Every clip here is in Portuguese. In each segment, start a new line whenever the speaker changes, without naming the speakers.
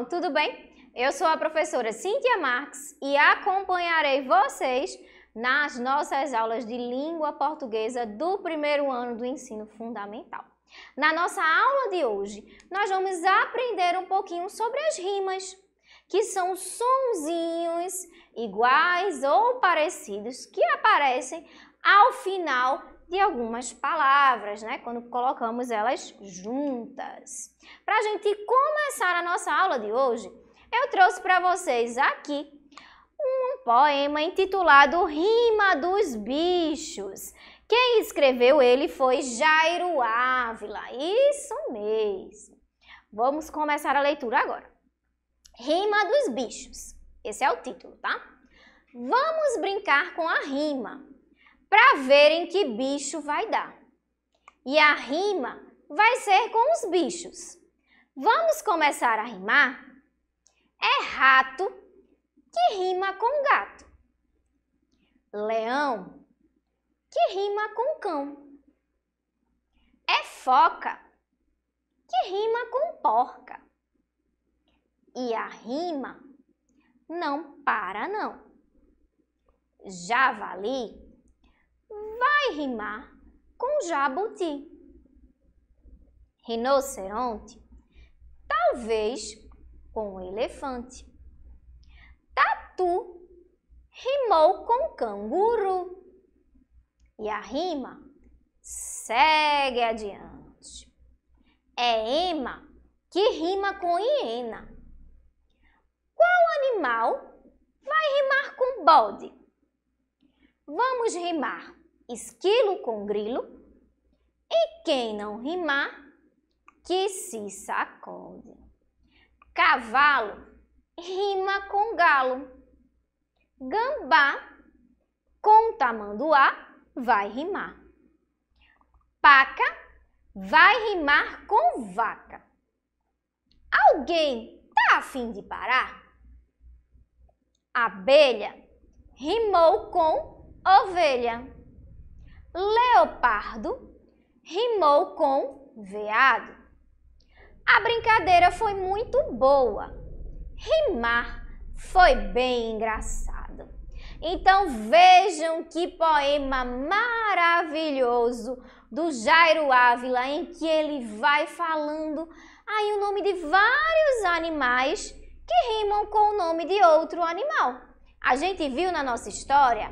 Então, tudo bem? Eu sou a professora Cíntia Marques e acompanharei vocês nas nossas aulas de língua portuguesa do primeiro ano do ensino fundamental. Na nossa aula de hoje, nós vamos aprender um pouquinho sobre as rimas, que são sonzinhos iguais ou parecidos que aparecem ao final de algumas palavras, né? Quando colocamos elas juntas. Para a gente começar a nossa aula de hoje, eu trouxe para vocês aqui um poema intitulado Rima dos Bichos. Quem escreveu ele foi Jairo Ávila. Isso mesmo. Vamos começar a leitura agora. Rima dos Bichos. Esse é o título, tá? Vamos brincar com a rima para verem que bicho vai dar. E a rima vai ser com os bichos. Vamos começar a rimar? É rato que rima com gato. Leão que rima com cão. É foca que rima com porca. E a rima não para não. Javali vai rimar com jabuti. Rinoceronte, talvez com elefante. Tatu rimou com canguru. E a rima segue adiante. É ema que rima com hiena. Qual animal vai rimar com bode? Vamos rimar esquilo com grilo, e quem não rimar, que se sacode. Cavalo rima com galo, gambá com tamanduá vai rimar. Paca vai rimar com vaca. Alguém tá afim de parar? Abelha rimou com ovelha leopardo rimou com veado. A brincadeira foi muito boa. Rimar foi bem engraçado. Então vejam que poema maravilhoso do Jairo Ávila, em que ele vai falando aí o nome de vários animais que rimam com o nome de outro animal. A gente viu na nossa história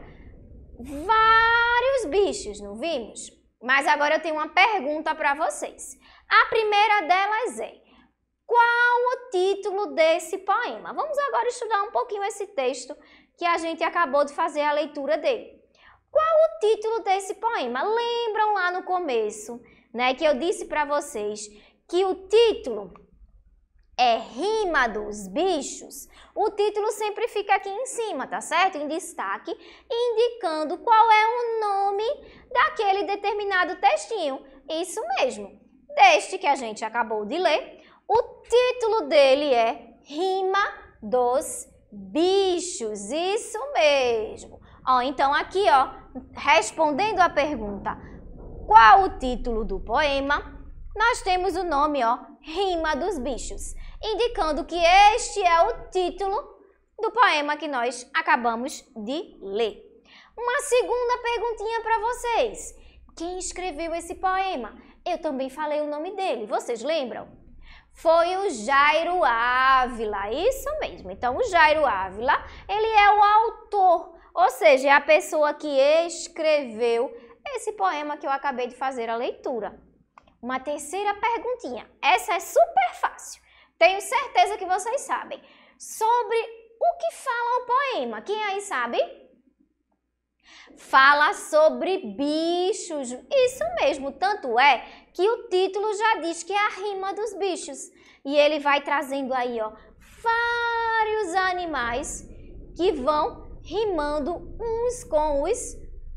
vários vários bichos, não vimos? Mas agora eu tenho uma pergunta para vocês. A primeira delas é: qual o título desse poema? Vamos agora estudar um pouquinho esse texto que a gente acabou de fazer a leitura dele. Qual o título desse poema? Lembram lá no começo, né, que eu disse para vocês que o título é Rima dos Bichos, o título sempre fica aqui em cima, tá certo? Em destaque, indicando qual é o nome daquele determinado textinho. Isso mesmo. Deste que a gente acabou de ler, o título dele é Rima dos Bichos. Isso mesmo. Ó, então aqui, ó, respondendo à pergunta qual o título do poema, nós temos o nome, ó, Rima dos Bichos indicando que este é o título do poema que nós acabamos de ler. Uma segunda perguntinha para vocês. Quem escreveu esse poema? Eu também falei o nome dele, vocês lembram? Foi o Jairo Ávila, isso mesmo. Então, o Jairo Ávila, ele é o autor, ou seja, é a pessoa que escreveu esse poema que eu acabei de fazer a leitura. Uma terceira perguntinha, essa é super fácil. Tenho certeza que vocês sabem. Sobre o que fala o poema. Quem aí sabe? Fala sobre bichos. Isso mesmo, tanto é que o título já diz que é a rima dos bichos. E ele vai trazendo aí, ó, vários animais que vão rimando uns com os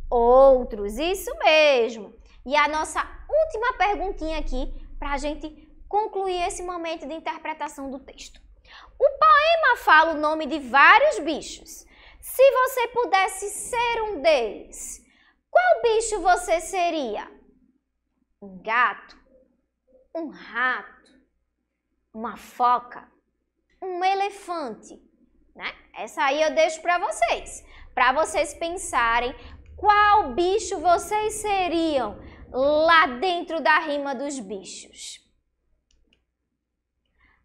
outros. Isso mesmo. E a nossa última perguntinha aqui para a gente concluir esse momento de interpretação do texto. O poema fala o nome de vários bichos. Se você pudesse ser um deles, qual bicho você seria? Um gato? Um rato? Uma foca? Um elefante? Né? Essa aí eu deixo para vocês, para vocês pensarem qual bicho vocês seriam lá dentro da rima dos bichos.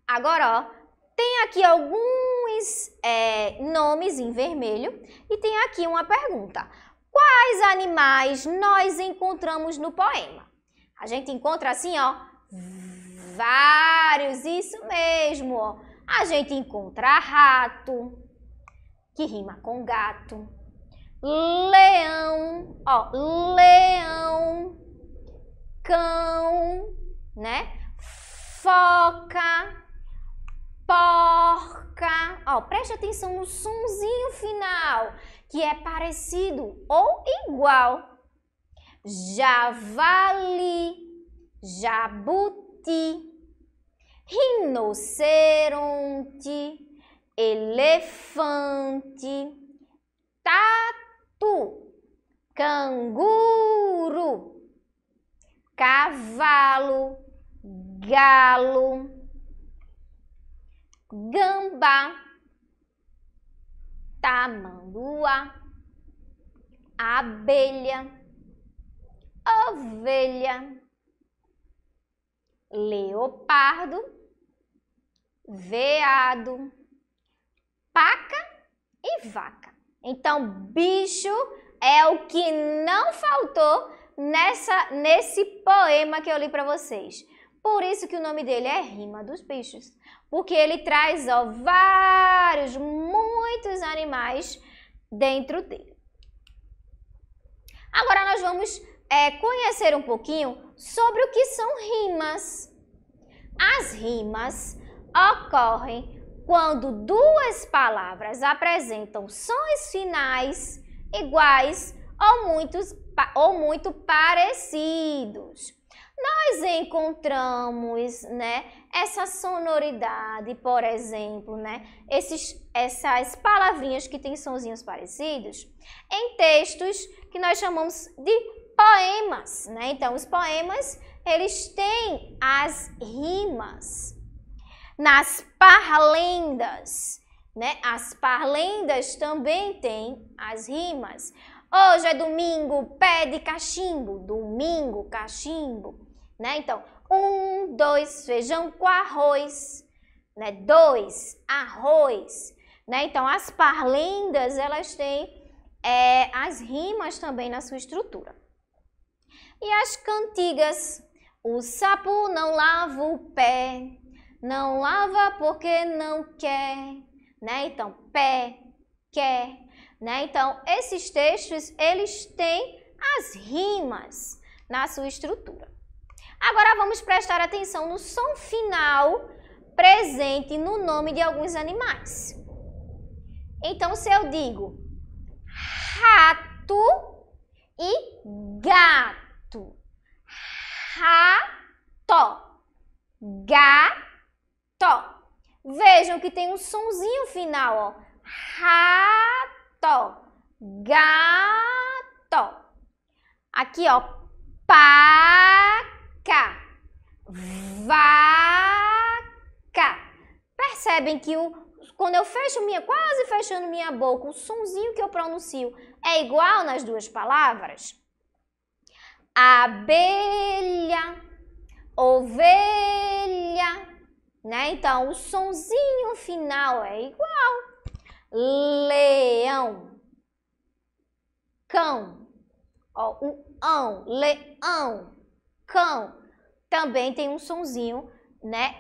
Agora, ó, tem aqui alguns é, nomes em vermelho e tem aqui uma pergunta. Quais animais nós encontramos no poema? A gente encontra assim, ó, vários, isso mesmo, ó. A gente encontra rato, que rima com gato. Leão, ó, leão, cão, né? Foca, porca. Ó, preste atenção no sonzinho final, que é parecido ou igual. Javali, jabuti, rinoceronte, elefante, tatu, canguru, cavalo, galo Gamba, tamanduá, abelha, ovelha, leopardo, veado, paca e vaca. Então, bicho é o que não faltou nessa, nesse poema que eu li para vocês. Por isso que o nome dele é Rima dos Bichos porque ele traz ó, vários, muitos animais dentro dele. Agora nós vamos é, conhecer um pouquinho sobre o que são rimas. As rimas ocorrem quando duas palavras apresentam sons finais iguais ou, muitos, ou muito parecidos. Nós encontramos né, essa sonoridade, por exemplo, né? Esses, essas palavrinhas que têm sonzinhos parecidos, em textos que nós chamamos de poemas, né? Então, os poemas, eles têm as rimas. Nas parlendas, né? As parlendas também têm as rimas. Hoje é domingo, pé de cachimbo, domingo, cachimbo, né? Então, um, dois, feijão com arroz, né? Dois, arroz, né? Então, as parlendas, elas têm é, as rimas também na sua estrutura. E as cantigas, o sapo não lava o pé, não lava porque não quer, né? Então, pé, quer, né? Então, esses textos, eles têm as rimas na sua estrutura. Agora vamos prestar atenção no som final presente no nome de alguns animais. Então, se eu digo rato e gato, rato, gato. Vejam que tem um sonzinho final, ó. Rato, gato. Aqui, ó, pá Vaca. Percebem que o, quando eu fecho minha, quase fechando minha boca, o sonzinho que eu pronuncio é igual nas duas palavras? Abelha, ovelha, né? Então, o sonzinho final é igual. Leão, cão, ó, o ão, leão, cão, também tem um sonzinho, né,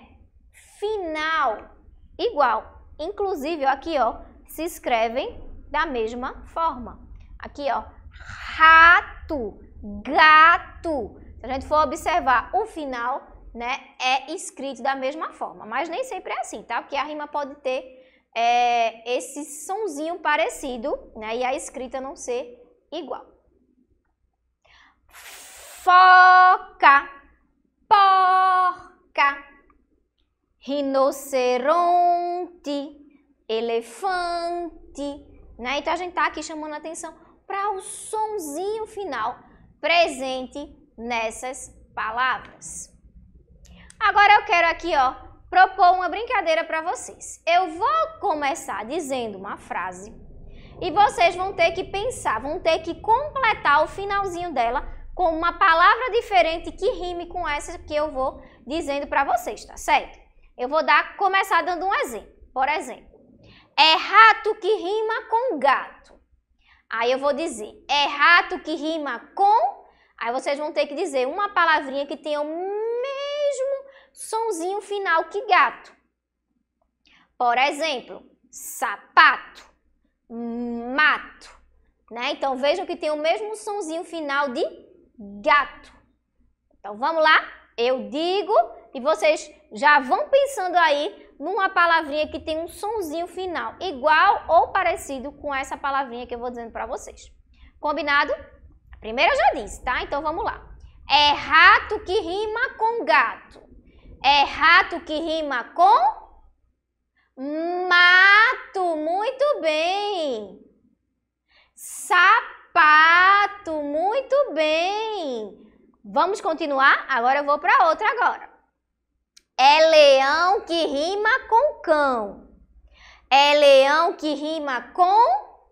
final igual. Inclusive, ó, aqui, ó, se escrevem da mesma forma. Aqui, ó, rato, gato. Se a gente for observar o final, né, é escrito da mesma forma. Mas nem sempre é assim, tá? Porque a rima pode ter é, esse sonzinho parecido, né, e a escrita não ser igual. Foca porca, rinoceronte, elefante, né? Então a gente tá aqui chamando a atenção para o sonzinho final presente nessas palavras. Agora eu quero aqui, ó, propor uma brincadeira para vocês. Eu vou começar dizendo uma frase e vocês vão ter que pensar, vão ter que completar o finalzinho dela com uma palavra diferente que rime com essa que eu vou dizendo para vocês, tá certo? Eu vou dar, começar dando um exemplo. Por exemplo, é rato que rima com gato. Aí eu vou dizer, é rato que rima com. Aí vocês vão ter que dizer uma palavrinha que tenha o mesmo sonzinho final que gato. Por exemplo, sapato, mato. Né? Então vejam que tem o mesmo sonzinho final de gato. Então vamos lá? Eu digo e vocês já vão pensando aí numa palavrinha que tem um sonzinho final, igual ou parecido com essa palavrinha que eu vou dizendo para vocês. Combinado? A primeira eu já disse, tá? Então vamos lá. É rato que rima com gato. É rato que rima com mato. Muito bem. Sapato muito bem! Vamos continuar? Agora eu vou para outra agora. É leão que rima com cão. É leão que rima com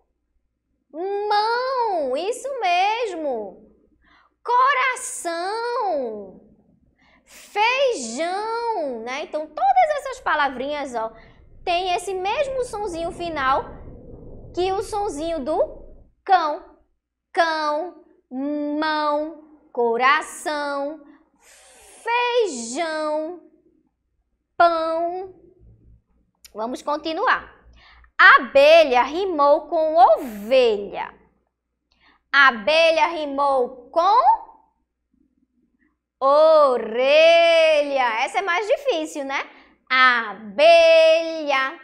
mão. Isso mesmo. Coração. Feijão, né? Então todas essas palavrinhas, ó, tem esse mesmo sonzinho final que o sonzinho do cão. Cão, mão, coração, feijão, pão. Vamos continuar. Abelha rimou com ovelha. Abelha rimou com orelha. Essa é mais difícil, né? Abelha,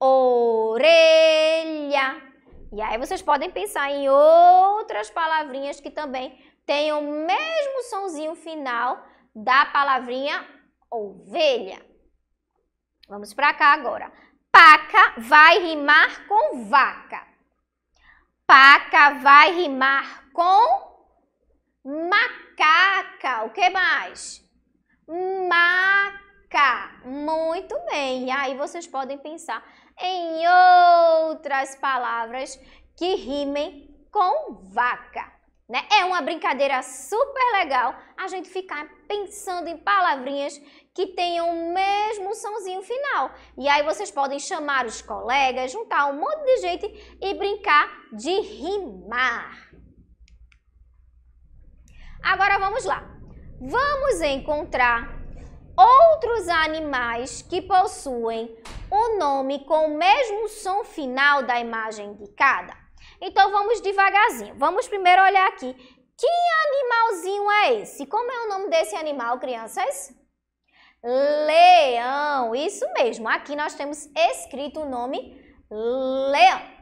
orelha. E aí vocês podem pensar em outras palavrinhas que também têm o mesmo sonzinho final da palavrinha ovelha. Vamos para cá agora. Paca vai rimar com vaca. Paca vai rimar com macaca. O que mais? Maca. Muito bem. E aí vocês podem pensar em outras palavras que rimem com vaca. Né? É uma brincadeira super legal a gente ficar pensando em palavrinhas que tenham o mesmo sonzinho final. E aí vocês podem chamar os colegas, juntar um monte de gente e brincar de rimar. Agora vamos lá. Vamos encontrar outros animais que possuem um nome com o mesmo som final da imagem indicada? Então vamos devagarzinho. Vamos primeiro olhar aqui. Que animalzinho é esse? Como é o nome desse animal, crianças? Leão. Isso mesmo. Aqui nós temos escrito o nome leão.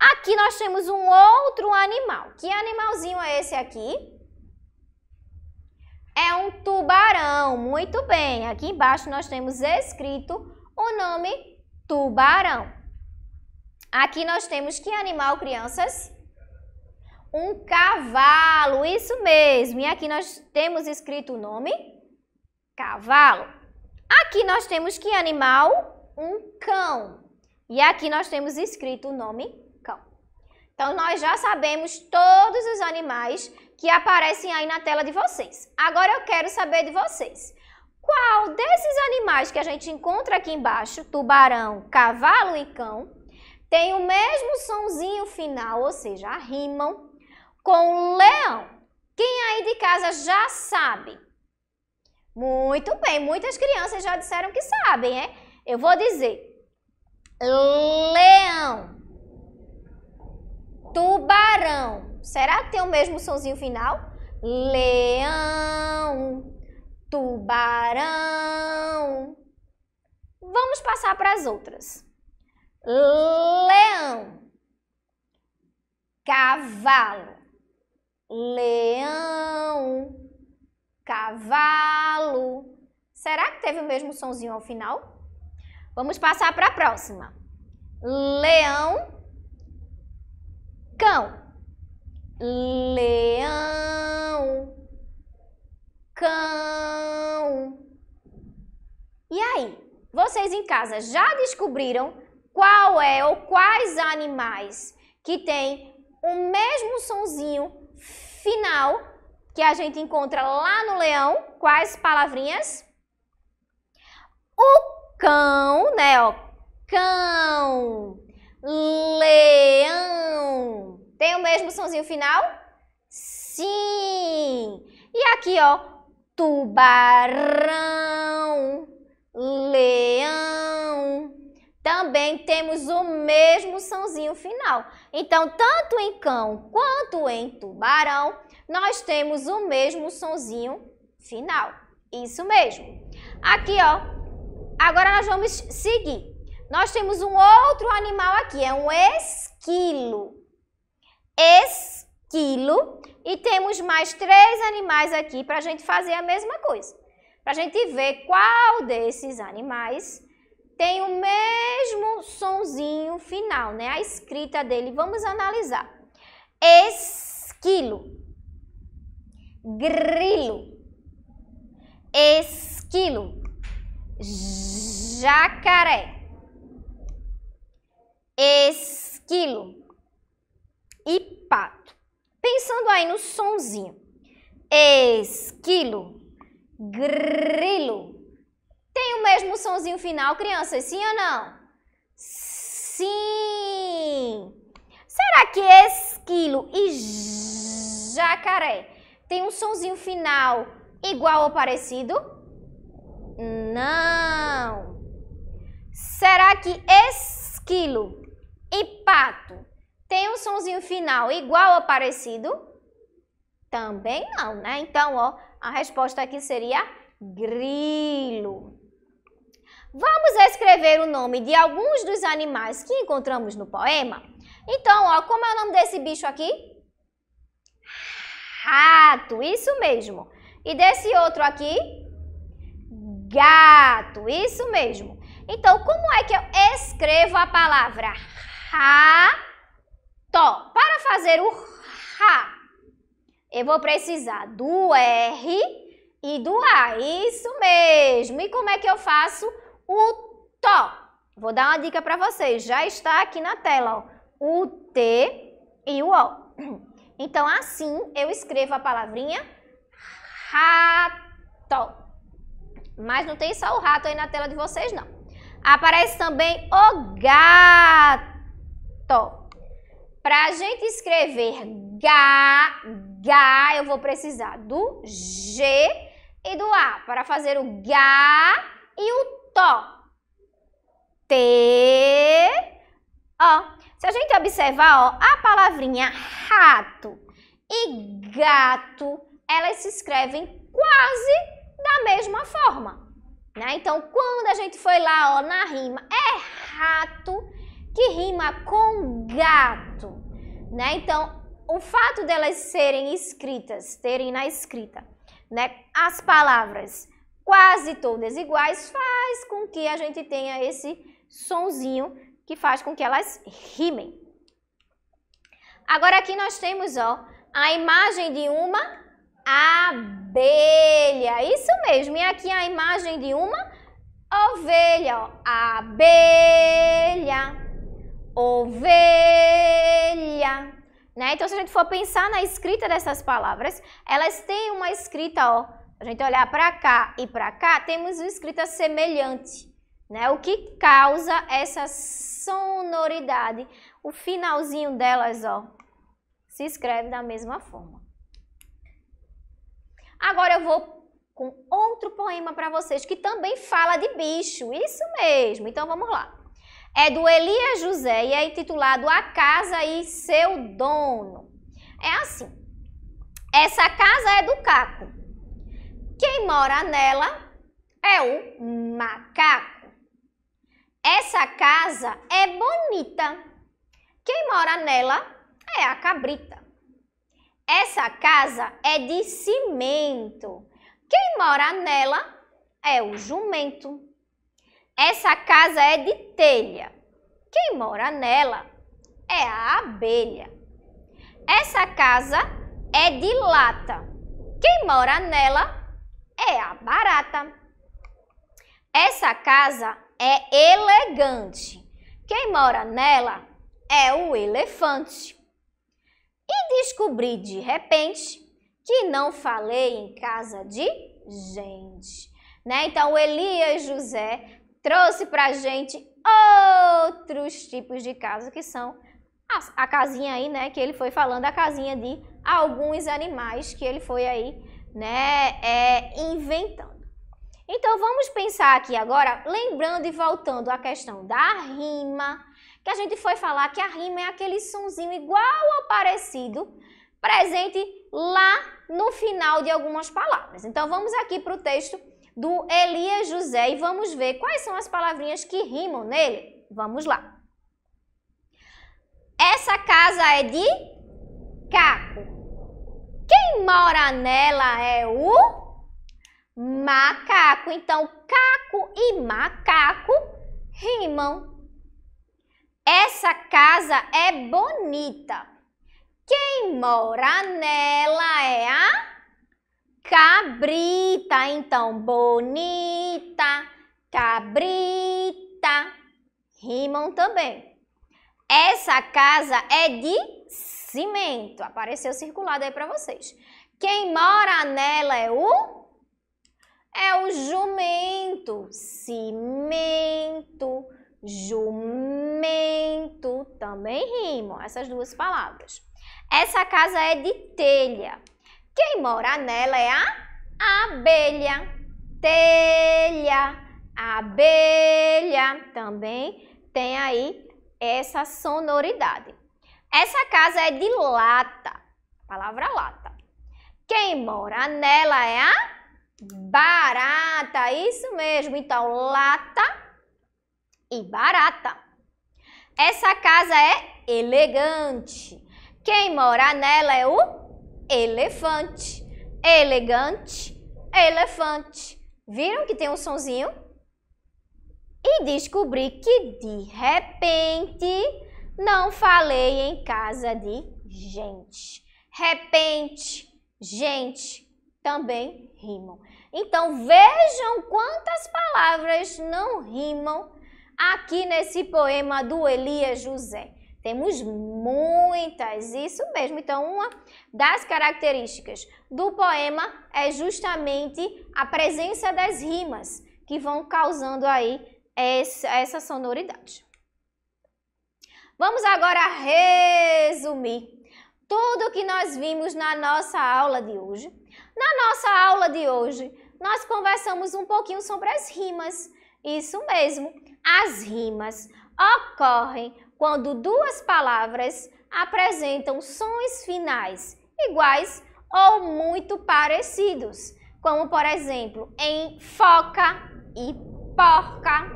Aqui nós temos um outro animal. Que animalzinho é esse aqui? É um tubarão. Muito bem. Aqui embaixo nós temos escrito o nome tubarão. Aqui nós temos que animal, crianças? Um cavalo, isso mesmo. E aqui nós temos escrito o nome cavalo. Aqui nós temos que animal? Um cão. E aqui nós temos escrito o nome cão. Então nós já sabemos todos os animais que aparecem aí na tela de vocês. Agora eu quero saber de vocês. Qual desses animais que a gente encontra aqui embaixo, tubarão, cavalo e cão, tem o mesmo sonzinho final, ou seja, rimam, com leão? Quem aí de casa já sabe? Muito bem, muitas crianças já disseram que sabem, é? Eu vou dizer: leão, tubarão, será que tem o mesmo sonzinho final? Leão, tubarão. Vamos passar para as outras. Leão, cavalo, leão, cavalo. Será que teve o mesmo sonzinho ao final? Vamos passar para a próxima. Leão, cão leão, cão. E aí, vocês em casa já descobriram qual é ou quais animais que tem o mesmo sonzinho final que a gente encontra lá no leão? Quais palavrinhas? O cão, né? Ó, cão, leão sonzinho final? Sim! E aqui, ó, tubarão, leão. Também temos o mesmo sonzinho final. Então, tanto em cão quanto em tubarão, nós temos o mesmo sonzinho final. Isso mesmo. Aqui, ó. Agora nós vamos seguir. Nós temos um outro animal aqui, é um esquilo esquilo. E temos mais três animais aqui para a gente fazer a mesma coisa. Para a gente ver qual desses animais tem o mesmo sonzinho final, né? A escrita dele. Vamos analisar. Esquilo. Grilo. Esquilo. Jacaré. Esquilo e pato. Pensando aí no sonzinho. Esquilo, grilo. Tem o mesmo sonzinho final, crianças, sim ou não? Sim! Será que esquilo e jacaré tem um sonzinho final igual ou parecido? Não! Será que esquilo e pato tem um sonzinho final igual ou parecido? Também não, né? Então, ó, a resposta aqui seria grilo. Vamos escrever o nome de alguns dos animais que encontramos no poema? Então, ó, como é o nome desse bicho aqui? Rato, isso mesmo. E desse outro aqui? Gato, isso mesmo. Então, como é que eu escrevo a palavra Tó, para fazer o Ra, eu vou precisar do R e do A. Isso mesmo. E como é que eu faço o Tó? Vou dar uma dica para vocês. Já está aqui na tela, ó. O T e o O. Então, assim, eu escrevo a palavrinha rato. Mas não tem só o rato aí na tela de vocês, não. Aparece também o gato. Para a gente escrever Gá, g eu vou precisar do G e do A. Para fazer o Gá e o Tó. T, O. Se a gente observar, ó, a palavrinha rato e gato, elas se escrevem quase da mesma forma. Né? Então, quando a gente foi lá ó, na rima, é rato que rima com gato, né? Então, o fato delas serem escritas, terem na escrita, né, as palavras quase todas iguais, faz com que a gente tenha esse sonzinho que faz com que elas rimem. Agora aqui nós temos, ó, a imagem de uma abelha. Isso mesmo. E aqui a imagem de uma ovelha, ó. Abelha ovelha. Né? Então, se a gente for pensar na escrita dessas palavras, elas têm uma escrita, ó. a gente olhar para cá e para cá, temos uma escrita semelhante. Né? O que causa essa sonoridade? O finalzinho delas, ó, se escreve da mesma forma. Agora eu vou com outro poema para vocês que também fala de bicho. Isso mesmo. Então vamos lá é do Elias José e é intitulado A Casa e Seu Dono. É assim, essa casa é do Caco. Quem mora nela é o macaco. Essa casa é bonita. Quem mora nela é a cabrita. Essa casa é de cimento. Quem mora nela é o jumento. Essa casa é de telha. Quem mora nela é a abelha. Essa casa é de lata. Quem mora nela é a barata. Essa casa é elegante. Quem mora nela é o elefante. E descobri de repente que não falei em casa de gente. Né? Então, Elias José trouxe para a gente outros tipos de casa, que são a, a, casinha aí, né, que ele foi falando, a casinha de alguns animais que ele foi aí, né, é, inventando. Então, vamos pensar aqui agora, lembrando e voltando à questão da rima, que a gente foi falar que a rima é aquele sonzinho igual ou parecido presente lá no final de algumas palavras. Então, vamos aqui para o texto do Elias José e vamos ver quais são as palavrinhas que rimam nele. Vamos lá. Essa casa é de caco. Quem mora nela é o macaco. Então, caco e macaco rimam. Essa casa é bonita. Quem mora nela é a Cabrita, então, bonita, cabrita. Rimam também. Essa casa é de cimento. Apareceu circulado aí para vocês. Quem mora nela é o é o jumento. Cimento, jumento. Também rimam essas duas palavras. Essa casa é de telha. Quem mora nela é a abelha. Telha, abelha. Também tem aí essa sonoridade. Essa casa é de lata. Palavra lata. Quem mora nela é a barata. Isso mesmo. Então, lata e barata. Essa casa é elegante. Quem mora nela é o elefante, elegante, elefante. Viram que tem um sonzinho? E descobri que de repente não falei em casa de gente. Repente, gente, também rimam. Então vejam quantas palavras não rimam aqui nesse poema do Elia José. Temos muitas, isso mesmo. Então, uma das características do poema é justamente a presença das rimas que vão causando aí essa sonoridade. Vamos agora resumir tudo o que nós vimos na nossa aula de hoje. Na nossa aula de hoje, nós conversamos um pouquinho sobre as rimas. Isso mesmo, as rimas ocorrem quando duas palavras apresentam sons finais iguais ou muito parecidos, como por exemplo em foca e porca,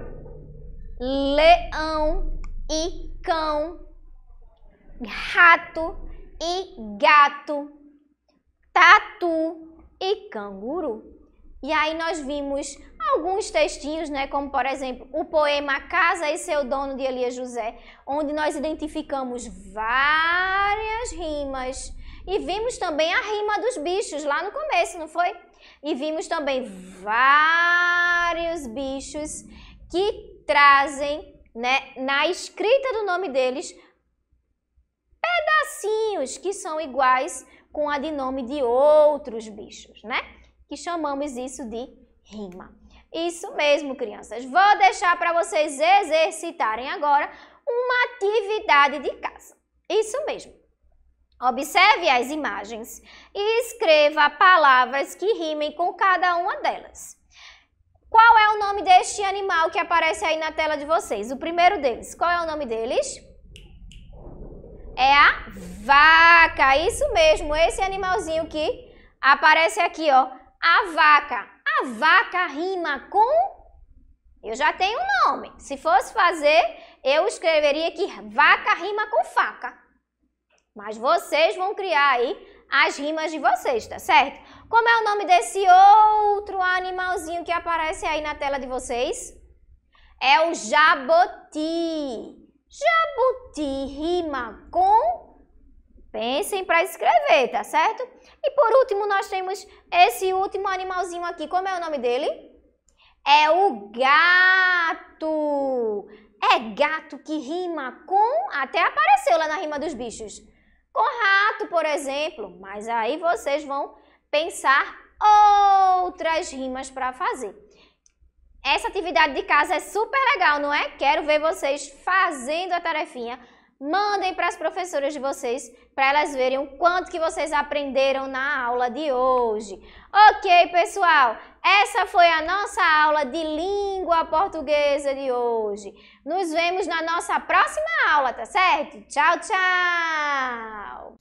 leão e cão, rato e gato, tatu e canguru. E aí nós vimos alguns textinhos, né, como por exemplo o poema Casa e seu dono de Elias José, onde nós identificamos várias rimas e vimos também a rima dos bichos lá no começo, não foi? E vimos também vários bichos que trazem, né, na escrita do nome deles pedacinhos que são iguais com a de nome de outros bichos, né? Que chamamos isso de rima. Isso mesmo, crianças. Vou deixar para vocês exercitarem agora uma atividade de casa. Isso mesmo. Observe as imagens e escreva palavras que rimem com cada uma delas. Qual é o nome deste animal que aparece aí na tela de vocês? O primeiro deles. Qual é o nome deles? É a vaca. Isso mesmo, esse animalzinho que aparece aqui, ó. A vaca. A vaca rima com. Eu já tenho um nome. Se fosse fazer, eu escreveria que vaca rima com faca. Mas vocês vão criar aí as rimas de vocês, tá certo? Como é o nome desse outro animalzinho que aparece aí na tela de vocês? É o jabuti. Jabuti rima com Pensem para escrever, tá certo? E por último, nós temos esse último animalzinho aqui. Como é o nome dele? É o gato. É gato que rima com. Até apareceu lá na rima dos bichos. Com rato, por exemplo. Mas aí vocês vão pensar outras rimas para fazer. Essa atividade de casa é super legal, não é? Quero ver vocês fazendo a tarefinha Mandem para as professoras de vocês, para elas verem o quanto que vocês aprenderam na aula de hoje. Ok, pessoal? Essa foi a nossa aula de língua portuguesa de hoje. Nos vemos na nossa próxima aula, tá certo? Tchau, tchau!